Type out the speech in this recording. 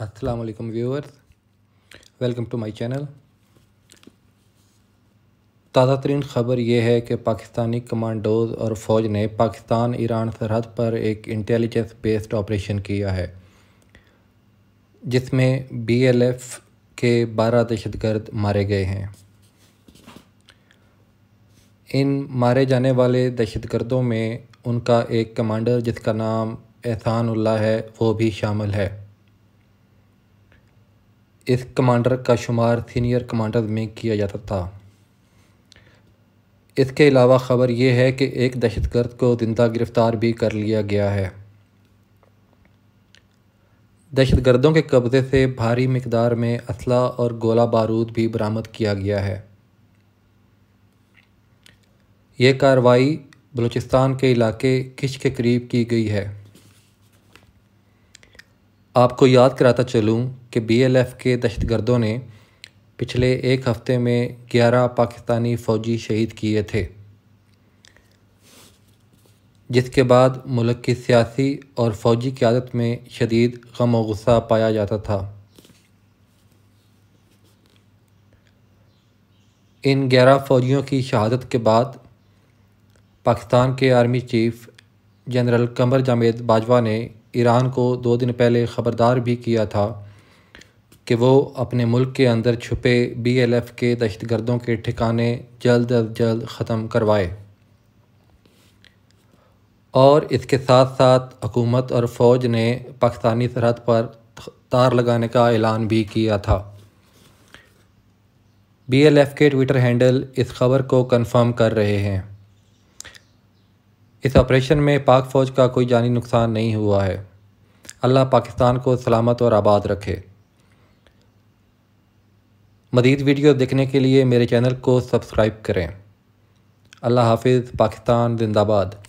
असलकम viewers welcome to my channel ताज़ा तरीन ख़बर यह है कि पाकिस्तानी कमांडोज और फ़ौज ने पाकिस्तान ईरान सरहद पर एक इंटेलिजेंस बेस्ड ऑपरेशन किया है जिसमें बीएलएफ के बारह दहशतगर्द मारे गए हैं इन मारे जाने वाले दहशतगर्दों में उनका एक कमांडर जिसका नाम एहसान है वो भी शामिल है इस कमांडर का शुमार सीनियर कमांडर में किया जाता था इसके अलावा ख़बर यह है कि एक दहशतगर्द को जिंदा गिरफ़्तार भी कर लिया गया है दहशतगर्दों के कब्ज़े से भारी मकदार में असला और गोला बारूद भी बरामद किया गया है यह कार्रवाई बलूचिस्तान के इलाके किश के करीब की गई है आपको याद कराता चलूँ कि बीएलएफ के गर्दों ने पिछले एक हफ्ते में 11 पाकिस्तानी फ़ौजी शहीद किए थे जिसके बाद मुल्क की सियासी और फ़ौजी क्यादत में शदीद गम और गुस्सा पाया जाता था इन ग्यारह फ़ौजियों की शहादत के बाद पाकिस्तान के army chief general Qamar Javed Bajwa ने ईरान को दो दिन पहले ख़बरदार भी किया था कि वो अपने मुल्क के अंदर छुपे बीएलएफ के दहशतगर्दों के ठिकाने जल्द अज जल्द ख़त्म करवाए और इसके साथ साथ हुकूमत और फ़ौज ने पाकिस्तानी सरहद पर तार लगाने का ऐलान भी किया था बीएलएफ के ट्विटर हैंडल इस खबर को कंफर्म कर रहे हैं इस ऑपरेशन में पाक फ़ौज का कोई जानी नुकसान नहीं हुआ है अल्लाह पाकिस्तान को सलामत और आबाद रखे मज़ीद वीडियो देखने के लिए मेरे चैनल को सब्सक्राइब करें अल्लाह हाफिज़ पाकिस्तान जिंदाबाद